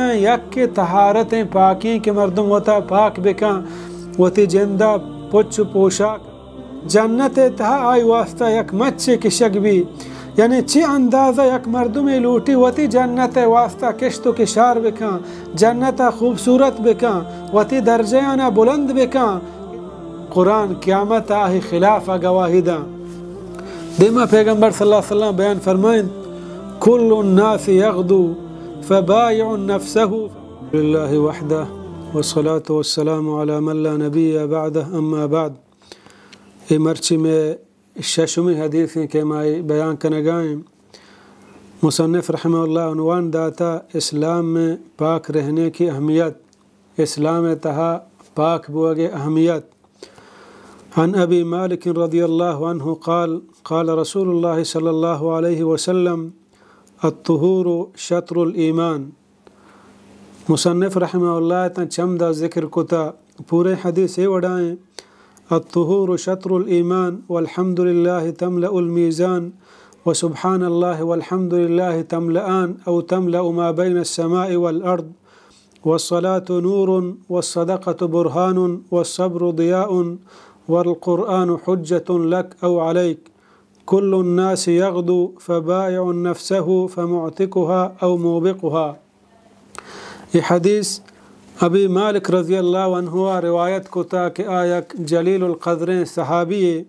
یک تحارت پاکیں کہ مردم وطا پاک بیکاں وتی جنت تہا آئی واسطہ یک مچ کشک بھی یعنی چی اندازہ یک مردم لوٹی وتی جنت واسطہ کشت کشار بکاں جنت خوبصورت بکاں وتی درجیان بلند بکن قرآن قیامت آہی خلاف گواہی دا دیمہ پیغمبر صلی اللہ علیہ وسلم بیان فرمائن کل الناس یغدو فبايع نفسه لله وحده والصلاة والسلام فبا و سلاۃ وسلم علام نبی آباد آبادی میں ششم حدیث کے مائی بیان کنگائیں مصنف رحمہ اللہ عنوان داتا اسلام میں پاک رہنے کی اہمیت اسلام تہا پاک بوگ اہمیت عن ابی مالک رضی اللہ عنہ قال قال رسول اللہ صلی اللہ علیہ وسلم الطهور شطر الإيمان مصنف رحمه الله تن چمدا ذکر کوتا پورے حدیث وڑائیں الطهور شطر الإيمان والحمد لله تملأ الميزان وسبحان الله والحمد لله تملأان أو تملأ ما بين السماء والأرض والصلاة نور والصدقة برهان والصبر ضياء والقرآن حجة لك أو عليك كل الناس يغدو فبايع نفسه فمعتقها أو موبقها حديث ابي مالك رضي الله عنه روایت كتاك آية جليل القدرين صحابي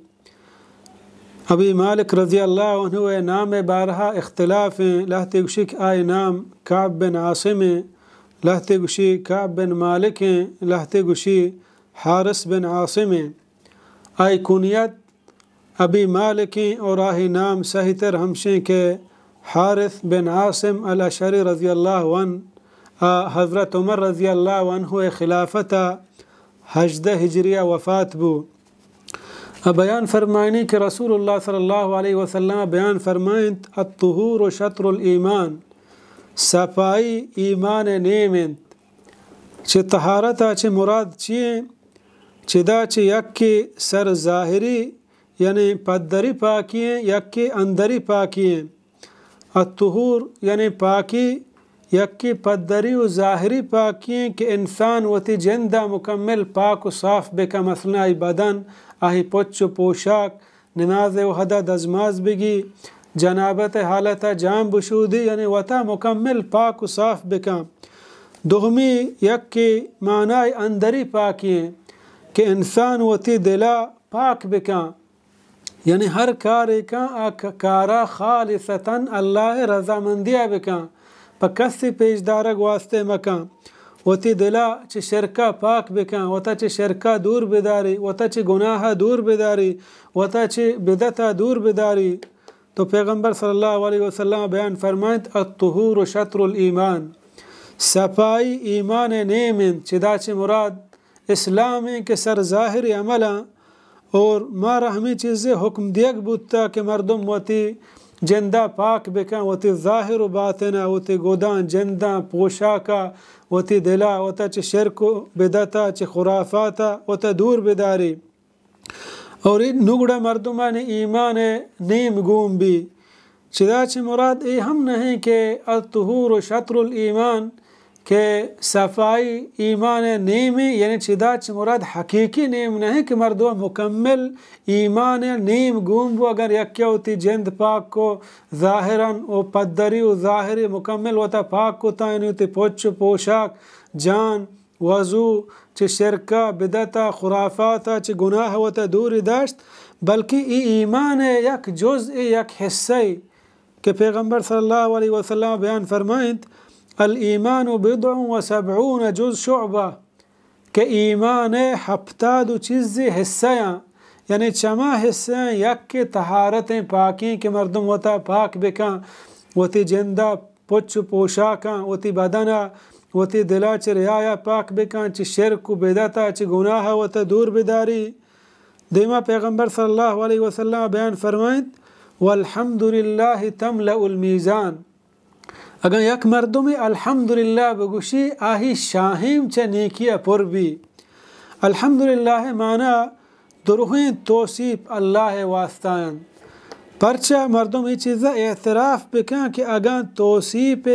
أبي مالك رضي الله عنه نام بارها اختلاف لا گشک آي نام كعب بن عاصم لا گشی كعب بن مالك لا گشی حارس بن عاصم أي کنیت ابی مالکیں اور راہ نام سہتر ہمشیں کے حارث بن عاصم الاشری رضی اللہ عنہ حضرت عمر رضی اللہ عنہ خلافت هجده هجریه وفات بو بیان فرمانی کہ رسول اللہ صلی اللہ علیہ وسلم بیان فرمائند الطهور شطر الایمان صفائی ایمان نیمند چې طهارت چې مراد چی چې دا چې یک سر ظاهری یعنی پدری پاکییں یکی اندری ہیں اطہور یعنی پاکی یکی پدری و ظاہری پاکییں کہ انسان وتی جندہ مکمل پاک و صاف بے کا ای بدن اہی پچ و پوشاک نناز و حدا دزماز بگی جنابت حالت جام بشودی یعنی وطا مکمل پاک و صاف بکاں دہمی یک معنی اندری ہیں کہ انسان وتی دلا پاک بکاں یعنی هر کاری که کارا خالصتن الله رضا مندیه بکن په کسی پیشداره گواسته مکن و تی دلا چې شرکه پاک بکن و تا چې شرکه دور بداری و تا چې گناه دور بداری و تا چې بدته دور بداری تو پیغمبر صلی الله علیه وسلم بیان فرمایند الطهور شطر الایمان صفای ایمان نیمن چې دا چې مراد اسلام کې سر ظاهر عمله اور مارحمی چیزیں حکم دیکھ بدھتا کہ مردم وتی جندہ پاک بکن وتی ظاہر و باطنہ وتی گودان جندہ پوشاکا وتی دلا وتا شرک و بدتا تھا خرافاتا وتا دور بداری اور این نگڑا مردمان ایمان نیم گوم بھی چداچ مراد ای ہم نہیں کہ الطہور و شطر الایمان ایمان کہ صفائی ایمان نیمی یعنی چ مراد حقیقی نیم نہیں کہ مردو مکمل ایمان نیم گوم بو اگر ہوتی جند پاک کو ظاہر و پدری ظاہری مکمل ہوتا پاک کو تعین ہوتی پوچ پوشاک جان وضو چ شرکا بدتا خرافاتا چ گناہ ہوتا دور داشت بلکہ ای ایمان یک جز یک حصہ کہ پیغمبر صلی اللہ علیہ وسلم بیان فرمائند الایمان بضع و سبعون جز شعبه که ایمان هفتاد و چیز حصه یا یعنی چما حصے یک کے تہارتیں پاکیں کہ مردم وتا پاک بکاں وتی جندہ پچ پوشاکاں وتی بدنا وتی دلا چ ریا پاک بکاں چ شرک و بدعتا چ گناہ وتا دور بداری دیما پیغمبر صلی اللہ علیہ وسلم بیان فرمائیں والحمد لله تملأ الميزان اگر یک مردمی الحمدللہ بگوشی آہی شاہیم چا نیکیہ پر بھی الحمدللہ معنی درحِ توصیب اللہ واسطان پرچہ مردم یہ چیزا اعتراف اگر توصیب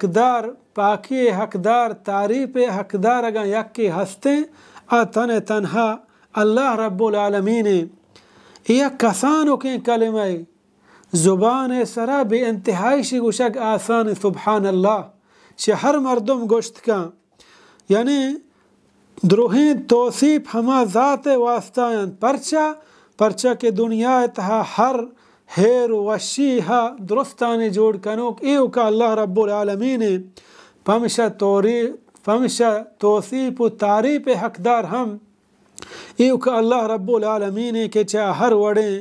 کہ دار پاکی حقدار دار حقدار حق حقدار اگاں یک ہستیں آتن تنہا اللہ رب العالمین نے یک کسانو کے کلمہ ہے زبان سرا بے شی گوشک آسان سبحان اللہ شی ہر مردم گشت کا یعنی درویں توصیف ہمہ ذات واسطاََ پرچا پرچا کے دنیا تا ہر ہیر و ہا درستان جوڑ کنوک کا اللہ رب العالمین پمشا توری پمشا توصیف و تعریف حقدار ہم کا اللہ رب العالمین کے چاہ ہر وڑیں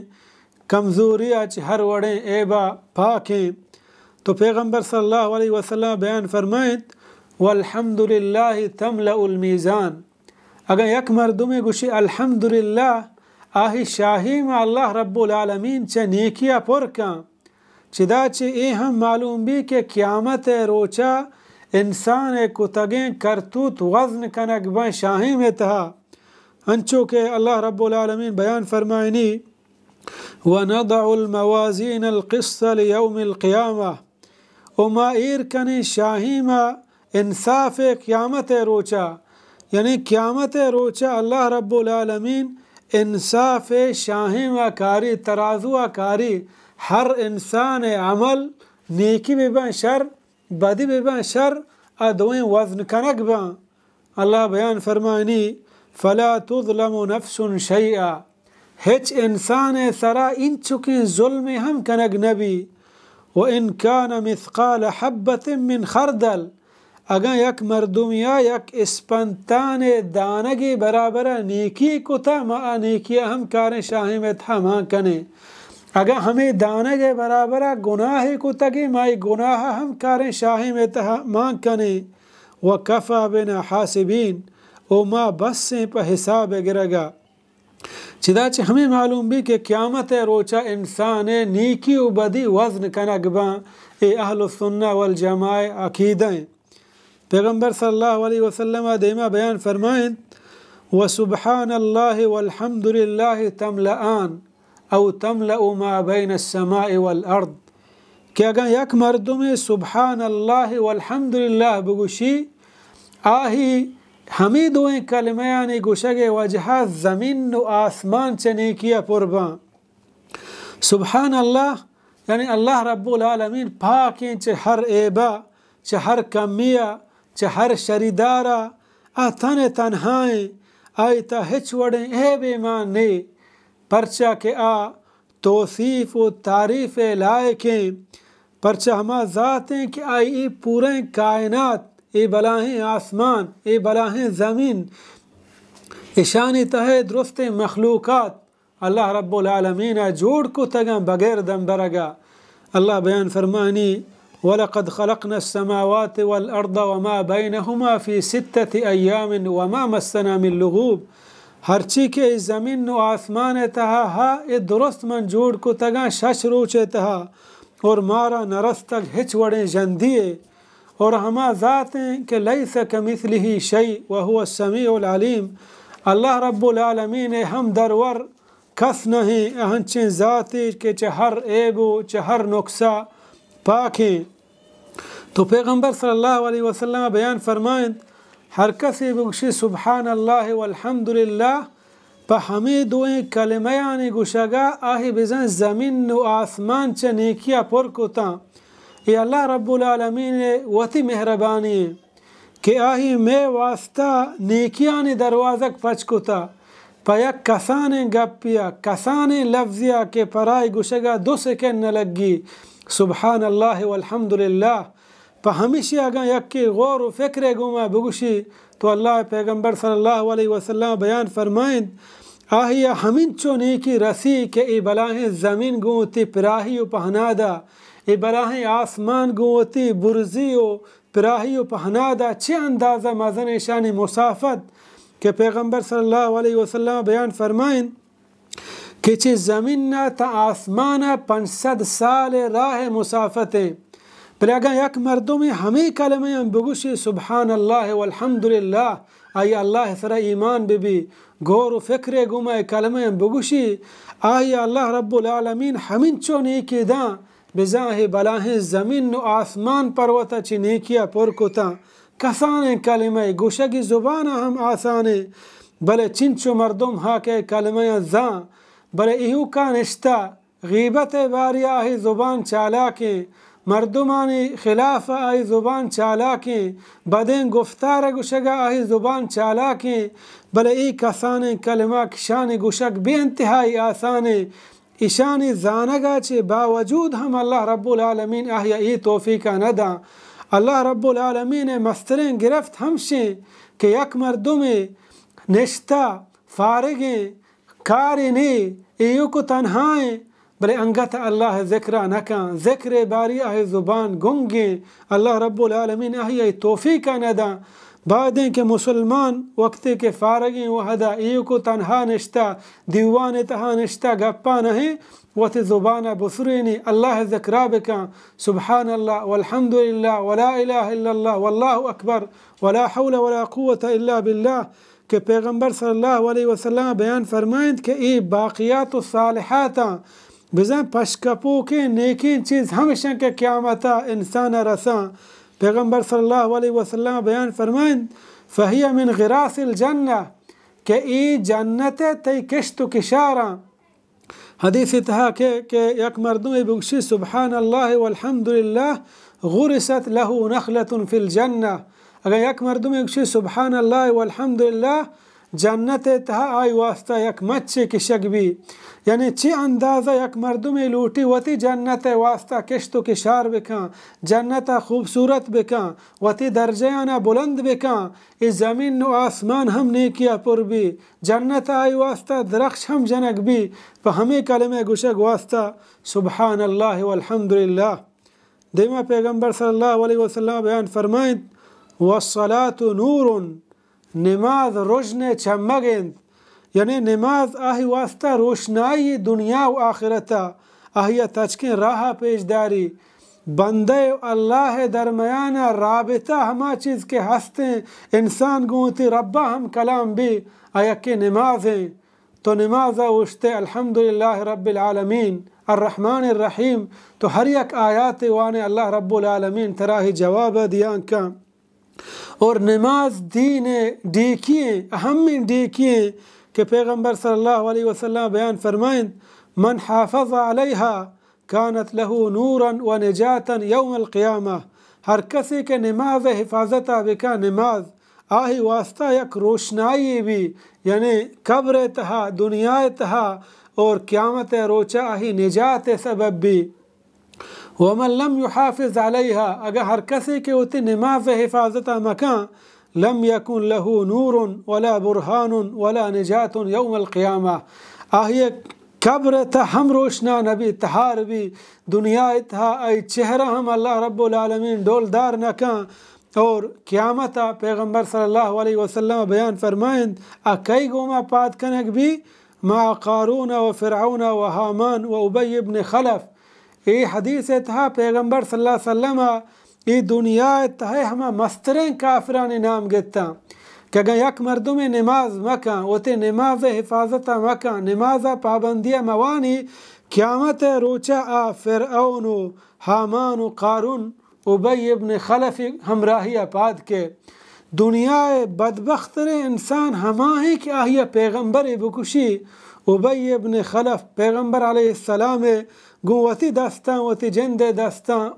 کمزوری اچ ہر وڑیں اے با پاکیں تو پیغمبر صلی اللہ علیہ وسلم بیان فرمائیں والحمد الحمد للہ تمل المیزان اگر یک مردمِ گشی الحمد للہ آہی شاہی ما اللہ رب العالمین چ نیکیا پر کہاں چدا ہم معلوم بھی کہ قیامت روچا انسان کتگیں کرتوت وزن کنک بن شاہی میں تھا انچو کہ اللہ رب العالمین بیان فرمائنی ونضع الموازين القسط ليوم القيامة وما کنی شاہی انصاف قیامت روچا يعني قیامت روچا الله رب العالمين انصاف شاہی كاري کاری كاري هر انسان عمل نیکی ببن شر بدی ببن شر ادوين وزن کنک بن الله بيان فرماني فلا تظلم نفس شيئا ہچ انسان سرا چکی ظلم ہم کنگ نبی و ان کان مثقال حبت من خردل اگر یک مردمیا یک اسپنتان دانگی دانگ برابرہ نیکی تا ما نیکی ہم کار شاہ میں تھا ماں کنے اگر ہمیں دانگ برابر گناہ کتگ مائی گناہ ہم کار شاہ میں تھا ماں کنے و کفا بنا او ما بس سے پہ حساب گرگا چې دا چې همې معلوم به کې قیامت روچا انسان نیکی او بدی وزن کنه غبا ای اهل السنه والجماعه عقیده پیغمبر صلی الله علیه وسلم دیما بیان فرمایند وسبحان الله والحمد لله تملأان او تملأ ما بين السماء والارض کیا اگر یک مردوم سبحان الله والحمد لله بگوشی آهی ہمیں دع کلم یعنی گشگ و جہاں زمین و آسمان چنیکیا قربہ سبحان اللہ یعنی اللہ رب العالمین پاکیں چ ہر اے با چہر کمیا چہر شری دارا آ تن تنہائیں آئے تہچ وڑیں اے بے توصیف و تعریف لائقیں پرچہ ہمہ ذاتیں کہ آئے پورے کائنات ए बलाहें आसमान ए زمین ज़मीन تہے درست مخلوقات اللہ رب العالمین جوڑ کو तगा بغیر دم برگا اللہ بیان فرمانی ولقد خلقنا السماوات والأرض وما بينهما في ستة أيام وما مسنا من لغوب هرچی که زمین و آسمان تها ها درست من جوڑ کو تگا شش روچه تها اور مارا نرست تک هچ وڑے جندیه ورحمة ذاتك ليس كمثله شيء وهو السميع العليم الله رب العالمين هم درور كثنه اهنچن ذاتي كي چهر ايبو چهر نقصا پاكي تو پیغمبر صلى الله عليه وسلم بيان فرمائند هر کسی بگشی سبحان الله والحمد پا حمید و این گوشگا آهی بزن زمین و آسمان چه نیکیا پر کتا یہ اللہ رب العالمین وتی مہربانی کہ آہی میں واسطہ نیکیان نے دروازہ پچکتا پیک کسان گپیا کسان لفظیا کے پرائے گشگا دو سیکنڈ نہ لگی سبحان اللہ والحمد للہ پہ ہمیشہ یک کی غور و فکر گما بگشی تو اللہ پیغمبر صلی اللہ علیہ وسلم بیان فرمائند آہی چو نیکی رسی کے بلاہ زمین گوتی پراہی و پہنادا براهی آسمان گوتی برزی و براهی و پهنادا چه اندازه مازن ایشان مسافت که پیغمبر صلی الله علیه وسلم بیان فرماین که چه زمین نه تا آسمان 500 سال راه مسافته بلی اگر یک مردم همه کلمه هم بگوشی سبحان الله والحمدلله آیا الله سره ایمان ببی گور و فکر گمه کلمه هم بگوشی آیا الله رب العالمین همین چونی که دان بزاہ بلاہن زمین نو آسمان پروتا چی نیکیا پرکوتا کسان کلمہ گوشگی زبان ہم آسانے بلے چنچو مردم ہا کے کلمہ زان بلے ایہو کانشتا غیبت باری آہی زبان چالاکیں مردمانی خلاف آئی زبان چالاکیں بدین گفتار گوشگا آئی زبان چالاکیں بلے ای کسان کلمہ کشان گوشک بے انتہائی آسانے ایشان زانگا چ باوجود ہم اللہ رب العالمین ای کا ندا اللہ رب العالمین مسترین گرفت ہمشیں کہ یک فارغ میں نشتہ فارگیں کو تنہائیں بلے انگت اللہ ذکرہ نکا ذکر باری آہ زبان گنگ اللہ رب العالمین احیا ای کا ندا بعدين کہ مسلمان وقتے کے فارغين و ہدایے کو تنہا نشتہ دیوان تہا نشتہ گپا نہیں وت زبان بسرینی الله ذکرا بك سبحان الله والحمد لله ولا اله الا الله والله اكبر ولا حول ولا قوة الا بالله کہ پیغمبر صلی اللہ علیہ وسلم بیان فرمائند کہ ای باقیات و صالحات بزن پشکپو کے نیکین چیز ہمیشہ کے قیامتا انسان رسان پیغمبر صلی الله علیه وسلم بیان فرمایند فهی من غراس الجنه کہ ای جنت تی کشت و کشارا حدیث تها کہ که یک مردم بگشی سبحان الله والحمد لله غرست له نخلة في الجنه اگر یک مردم بگشی سبحان الله والحمد لله جنت تھا آئی واسطہ یک مچ کشک بھی یعنی چی اندازہ یک مردم لوٹی وتی جنت واسطہ کشت و کشار بکاں جنت خوبصورت بکاں وتی درجۂ بلند بکاں اس زمین نو آسمان ہم نے کیا پر بھی جنت آئی واسطہ درخش ہم جنک بھی ہمیں کلم واسطہ سبحان اللہ الحمد للہ پیغمبر صلی اللہ علیہ وسلم بیان فرمائند وسلات نور نماز روشن چمگند یعنی نماز آہی واسطہ روشنائی دنیا و آخرتا آہی تچکن راہ پیش داری بندے اللہ درمیان رابطہ ہما چیز کے ہستیں انسان گونتی ربا ہم کلام بھی آیا نماز نمازیں تو نماز اوشتے الحمد للہ رب العالمین الرحمن الرحیم تو ہر یک آیات وان اللہ رب العالمین تراہی جواب دیا کام اور نماز دین نے اہم ڈیکیے کہ پیغمبر صلی اللہ علیہ وسلم بیان فرمائند حافظ علیہ کانت لہو نور و نجاتن یوم القیامہ ہر کسی کے نماز حفاظت بکا نماز آہی واسطہ یک روشنائی بھی یعنی قبر تہا دنیا تہا اور قیامت روچا آہی نجات سبب بھی ومن لم يحافظ عليها اگر هر کسی کے ہوتے نماز حفاظت مکان لم يكن له نور ولا برهان ولا نجاة يوم القيامة آهي قبر تهم روشنا نبي تهار بي دنیا اتها اي چهره هم الله رب العالمين دول دار نکان اور قیامت پیغمبر صلی الله عليه وسلم بیان فرمائند اکی گوما پاد کنک بي مع قارون وفرعون وهامان وأبي بن خلف ای حدیث تہا پیغمبر صلی اللہ علیہ وسلم ای دنیا تہے ہم مستریں کافران نام گتا کہ اگر یک مردم نماز وکاں ات نماز حفاظت مکاں نماز پابندی موانی قیامت روچا آ فرعون و حامان و قارون اب ابن خلف ہمراہی اپاد کے دنیا بدبختر انسان کہ آہیا پیغمبر بکشی عبی ابن خلف پیغمبر علیہ السلام گوتی دستان وتی جند دستان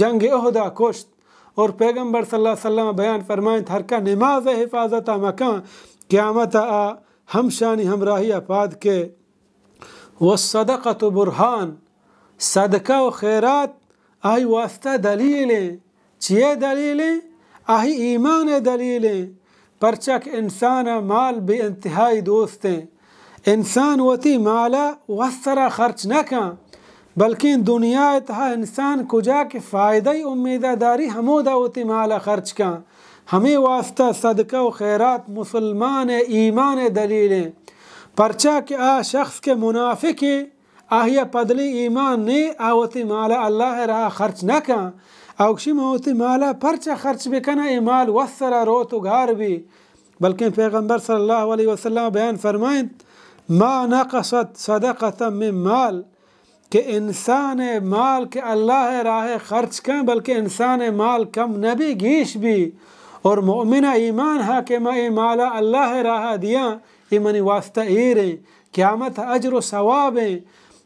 جنگ عہدہ کشت اور پیغمبر صلی اللہ علیہ وسلم بیان فرمائیں ہر کا نماز حفاظت مکان قیامت آ ہم شانی ہمراہی اپاد کے وہ صدقت و برحان صدقہ و خیرات آئی واسطہ دلیلیں دلیلیں آهی ایمان دلیل پرچک انسان مال به انتهای دوسته انسان وتی مالا وسره خرچ نکن بلکې دنیا ته انسان کجا کې فائدې امیدداری همودا وتی مالا خرچ کن همې واسطه صدقه او خیرات مسلمان ایمان دلیل پرچا کې آ شخص کې منافق آهیا پدلی ایمان نه اوتی مالا الله را خرچ نکن اوشی ماؤسی مالا پرچہ خرچ بکنا ای مال وسلہ رو گار بھی بلکہ پیغمبر صلی اللہ علیہ وسلم بیان فرمائیں ما نقصت صدا من مال کہ انسان مال کے اللہ راہ خرچ کہیں بلکہ انسان مال کم نبی گیش بی بھی اور مؤمن ایمان ہے کہ میں ای مالا اللہ راہ دیا یہ واسطہ واسط قیامت اجر و ثواب ہیں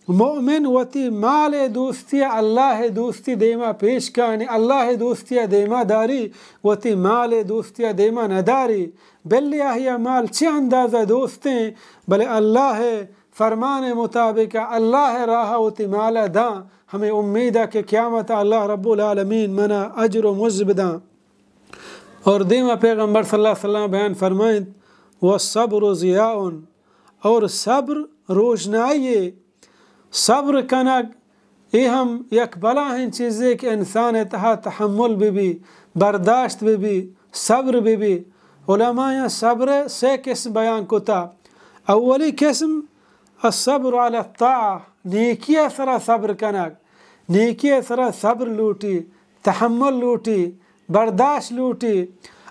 مومن وتی مال دوستی اللہ دوستی دیما پیش کانی اللہ دوستی دیما داری وتی مال دوستی دیما نداری بلی آہیا مال انداز دوستیں بلے اللہ فرمان مطابق اللہ راہ وتی مال داں ہمیں امید ہے کہ قیامت اللہ رب العالمین منا اجر و مجب داں اور دیما پیغمبر صلی اللہ علیہ وسلم بیان فرمائیں وہ سب اور صبر روشنائیے صبر کنک ای هم یک بلاهین چیزی که انسان اتها تحمل ببی برداشت ببی صبر ببی علمای صبر سه قسم بیان کتا اولی قسم الصبر علی الطاعه نیکی سره صبر کنک نیکی سره صبر لوټی تحمل لوټی برداشت لوټی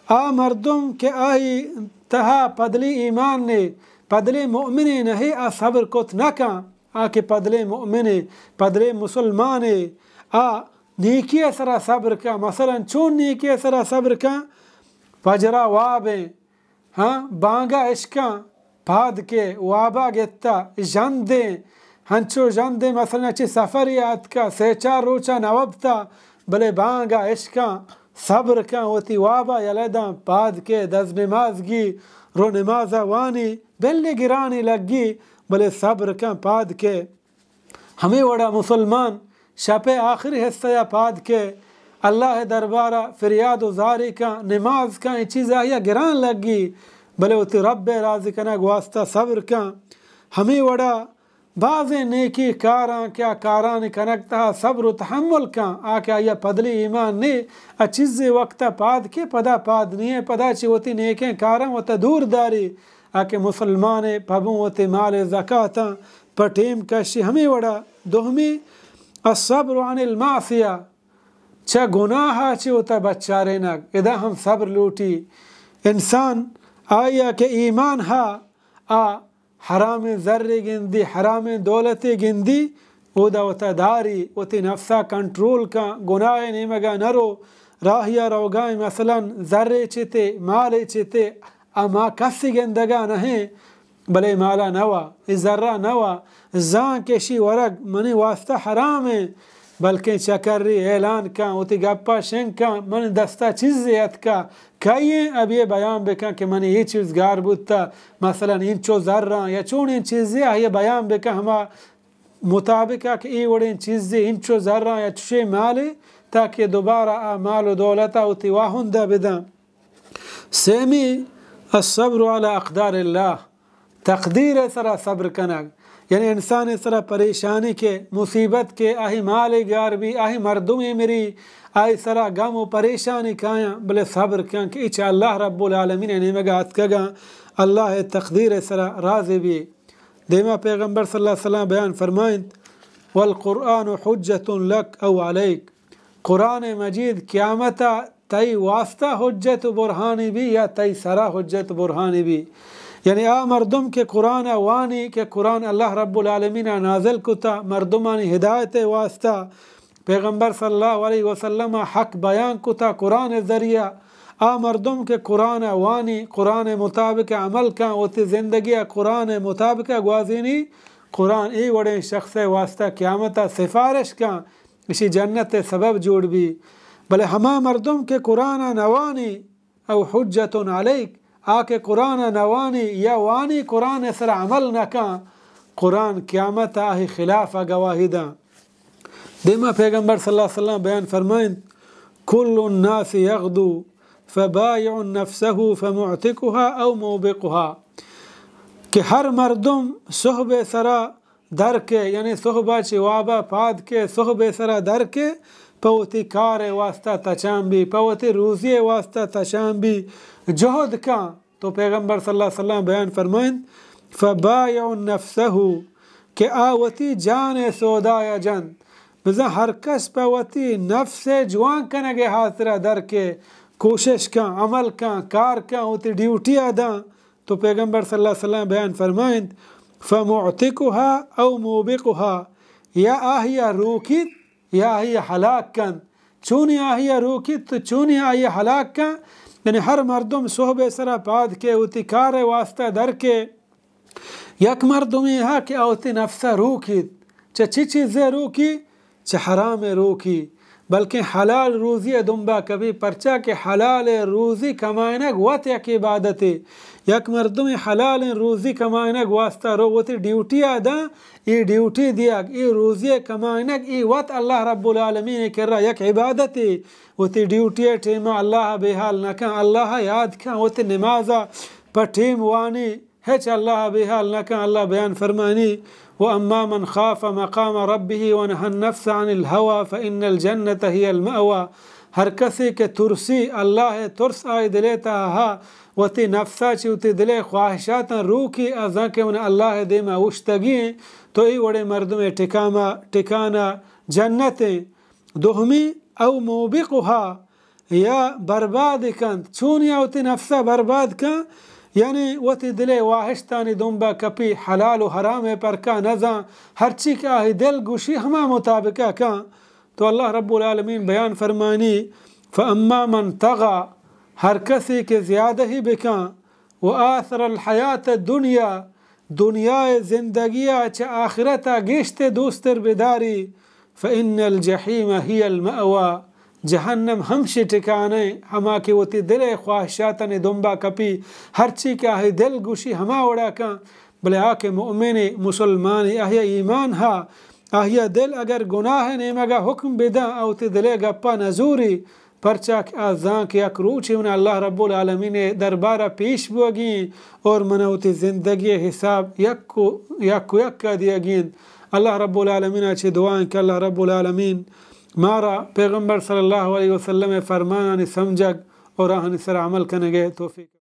آ مردم که آهی تها پدلی ایمان نه پدلی مؤمنی نه صبر کت نکن آ کے پدلے مومن پدلے مسلمان آ نیکی سرا صبر کا مثلا چون نیکی سرا صبر کا پجرا واب ہاں بانگا عشقہ پاد کے وابا گتا جان دیں ہنچو جان دیں مثلا اچھی سفر یاد کا سہچا روچا نوبتا بلے بانگا عشقہ صبر کا ہوتی وابا یلدہ پاد کے دز نماز گی رو نمازا وانی بلے گرانی لگی بلے صبر کا پاد کے ہمیں وڑا مسلمان شپ آخر حصہ پاد کے اللہ دربارہ فریاد و زاری کا نماز کا یہ چیز آیا گران لگ گئی بلے وہ رب رازی کنا گواستہ صبر کا ہمیں وڑا بعض نیکی کاراں کیا کارآ کنکتا صبر و تحمل کا آ آیا پدلی ایمان نے اچیز وقت پاد کے پدا پاد نہیں ہے پدا چی ہوتی نیکیں کاراں ہوتا دور داری اکی مسلمان پبوت مال زکاتا پتیم کشی ہمی وڑا دو الصبر عن المعصی چا گناہا چی وطا بچارینک ادا ہم صبر لوٹی انسان آیا کہ ایمان ہا آ حرام زر گندی حرام دولت گندی او دا وطا داری وطی نفسا کنٹرول کا گناہ نیمگا نرو راہیا روگائی مثلا زر چیتے مال چیتے ماں کسی گندگا نہ بھلے مالا نوا یہ ذرا نہواستا حرام ہے بلکہ چکر اعلان کا من دستہ چیز کا مثلاً ذرہ یوڑیں چیزیں یہ بیان بیکا ہمارا مطابقہ یہ اڑ چیزیں ان چو ذرہ مالے تاکہ دوبارہ آ مال دولت واہدہ سیمی الصبر على اقدار الله تقدیر سره صبر كنك يعني انسان سره پریشانی کې مصیبت کې آهی مال گار بی آهی مردم میری آهی سره غم و پریشانی کایا بل صبر کن که اچ الله رب العالمین یعنی مگا اتکگا الله تقدیر سره راضی بی دیما پیغمبر صلی الله علیه وسلم بیان فرمایند والقرآن حجة لك او عليك قرآن مجید قیامت تئی واسطہ حجت برہانی بھی یا تئی سرا حجت برہانی بھی یعنی آ مردم کے قرآن وانی کہ قرآن اللہ رب العالمین نازل کتا مردمانی ہدایت واسطہ پیغمبر صلی اللہ علیہ وسلم حق بیان کتا قرآن ذریعہ آ مردم کے قرآن وانی قرآن مطابق عمل کا اوتی زندگی قرآن مطابق گوازینی قرآن ای وڑے شخص واسطہ قیامت سفارش کا اسی جنت سبب جوڑ بھی بل هما مردم که قرآن نوانی او حجتون علیک آکه قرآن نوانی یا وانی قرآن سر عمل نکا قرآن قیامت آهی خلاف گواهی دا دیما پیغمبر صلی اللہ علیہ وسلم بیان فرمائن كل الناس يغدو فبايع نفسه فمعتقها او موبقها که هر مردم صحبه سره درکه یعنی صحبه چې وابه پاد کې صحبه سره درکه پوتی کار واسطہ بھی پوتی روزی واسطہ بھی جہد کا تو پیغمبر صلی اللہ علیہ وسلم بیان فرمائن ف نفسہو کہ آوتی جان سودا یا جن بزا کس پوتی نفس جوان کنگے حاضرہ در کے کوشش کا عمل کا کار ہوتی ڈیوٹی داں تو پیغمبر صلی اللہ علیہ وسلم بیان فرمائند ف او موبقوها یا آہیا روکیت حلاک کن چونی آہی روکی تو چون آہی حلاک کن یعنی ہر مردم شوب شرا پاد کے کار واسطہ در کے یک مردمی یہ ہے کہ نفس روکی چا چی چیز روکی چا حرام روکی بلکہ حلال روزی دنبا کبھی پرچا کہ حلال روزی کمائنگ گوت یک عبادت یک مردم حلال روزی کماینگ واسطه رو وتی ڈیوٹی ادا ای ڈیوٹی دیگ ای روزی کماینگ ای وات الله رب العالمین کرا یک عبادتی وتی ڈیوٹی ٹیم الله به حال نکا الله یاد کا وتی نمازا پټیم وانی هیچ الله به حال نکا الله بیان فرمانی اما من خاف مقام ربه ونهى النفس عن الهوى فإن الجنة هي المأوى هر کسی که ترسی الله ترس آی دلی تا ها و تی نفسا چی و تی دلی خواهشات رو کی از آنکه من الله دیما وشتگی تو ای وڑی مردم ٹکاما ٹکانا جنت دومی او موبقها یا برباد کند چون یا و تی نفسا برباد کند یعنی وتی دل واهشتانی دنبا کپی حلال و حرام پر کا نزا هر چی که دل گوشی همه مطابقه کن تو الله رب العالمین بیان فرمانی فاما من طغى هر کسی که زیاده بکن و آثر الحیات دنیا دنیای زندگی چې آخرت گشت دوستر بداری فان الجحیم هی المأوا جهنم همشه ټکانه هما کې وتی دل خواهشات نه دمبا کپی هر چی کې هي دل ګوشي هما وڑا کا بلیا کې مؤمن مسلمان اهي ایمان ها آحیہ دل اگر گناہ نے مگر حکم بداں اور دل گپا نزوری نذوری پرچہ زانک روچی انہیں اللہ رب العالمین دربارہ پیش وہ گین اور منعوتی زندگی حساب یکین اللہ رب العالمین اچھی دعائیں کہ اللہ رب العالمین مارا پیغمبر صلی اللہ علیہ وسلم فرمان سمجھگ اور رہنِ سر عمل کرنے گئے توفیق